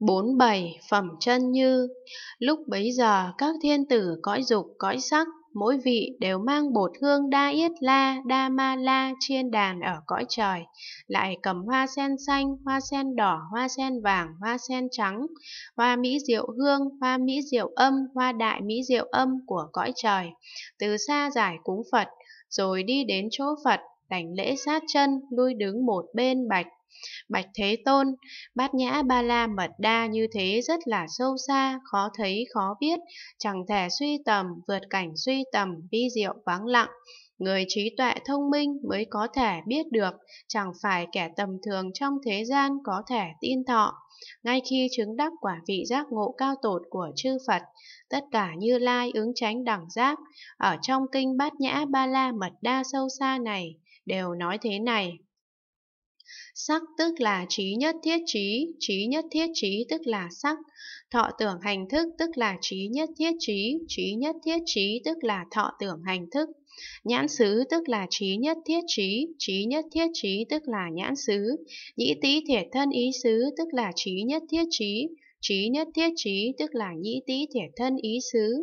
bốn bảy phẩm chân như lúc bấy giờ các thiên tử cõi dục cõi sắc mỗi vị đều mang bột hương đa yết la đa ma la chiên đàn ở cõi trời lại cầm hoa sen xanh hoa sen đỏ hoa sen vàng hoa sen trắng hoa mỹ diệu hương hoa mỹ diệu âm hoa đại mỹ diệu âm của cõi trời từ xa giải cúng phật rồi đi đến chỗ phật đảnh lễ sát chân lui đứng một bên bạch Bạch Thế Tôn, bát nhã ba la mật đa như thế rất là sâu xa, khó thấy khó biết, chẳng thể suy tầm, vượt cảnh suy tầm, vi diệu vắng lặng. Người trí tuệ thông minh mới có thể biết được, chẳng phải kẻ tầm thường trong thế gian có thể tin thọ. Ngay khi chứng đắc quả vị giác ngộ cao tột của chư Phật, tất cả như lai ứng tránh đẳng giác, ở trong kinh bát nhã ba la mật đa sâu xa này, đều nói thế này. Sắc tức là trí nhất thiết trí, trí nhất thiết trí tức là sắc. Thọ tưởng hành thức tức là trí nhất thiết trí, trí nhất thiết trí tức là thọ tưởng hành thức. Nhãn xứ tức là trí nhất thiết trí, trí nhất thiết trí tức là nhãn xứ. Nhĩ tý thể thân ý xứ tức là trí nhất thiết trí, Trí nhất thiết trí tức là nhĩ tý thiệt thân ý xứ,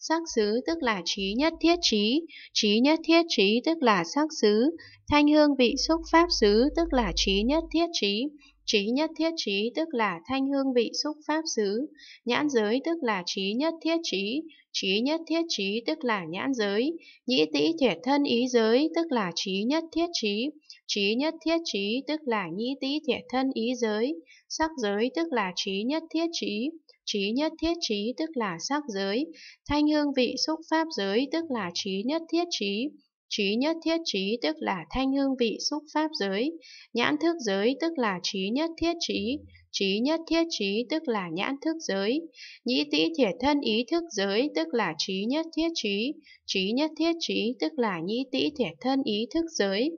sắc xứ tức là trí nhất thiết trí, trí nhất thiết trí tức là sắc xứ, thanh hương vị xúc pháp xứ tức là trí nhất thiết trí, Trí nhất thiết trí tức là thanh hương vị xúc pháp xứ, nhãn giới tức là trí nhất thiết trí, trí nhất thiết trí tức là nhãn giới, nhĩ tĩ thiệt thân ý giới tức là trí nhất thiết trí, trí nhất thiết trí tức là nhĩ tĩ thiệt thân ý giới, sắc giới tức là trí nhất thiết trí, trí nhất thiết trí tức là sắc giới, thanh hương vị xúc pháp giới tức là trí nhất thiết trí, Trí nhất thiết trí tức là thanh hương vị xúc pháp giới, nhãn thức giới tức là trí nhất thiết trí, trí nhất thiết trí tức là nhãn thức giới, nhĩ tĩ thiệt thân ý thức giới tức là trí nhất thiết trí, trí nhất thiết trí tức là nhĩ tĩ thiệt thân ý thức giới.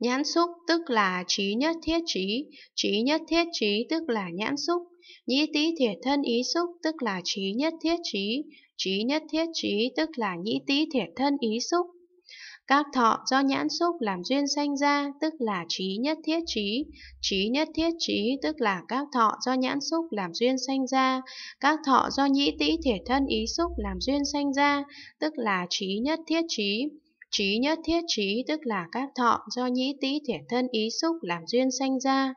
Nhãn xúc tức là trí nhất thiết trí, trí nhất thiết trí tức là nhãn xúc, nhĩ tĩ thiệt thân ý xúc tức là trí nhất thiết trí, trí nhất thiết trí tức là nhĩ tĩ thiệt thân ý xúc, các thọ do nhãn xúc làm duyên sanh ra, tức là trí nhất thiết trí. Trí nhất thiết trí, tức là các thọ do nhãn xúc làm duyên sanh ra. Các thọ do nhĩ tĩ thể thân ý xúc làm duyên sanh ra, tức là trí nhất thiết trí. Trí nhất thiết trí, tức là các thọ do nhĩ tĩ thể thân ý xúc làm duyên sanh ra.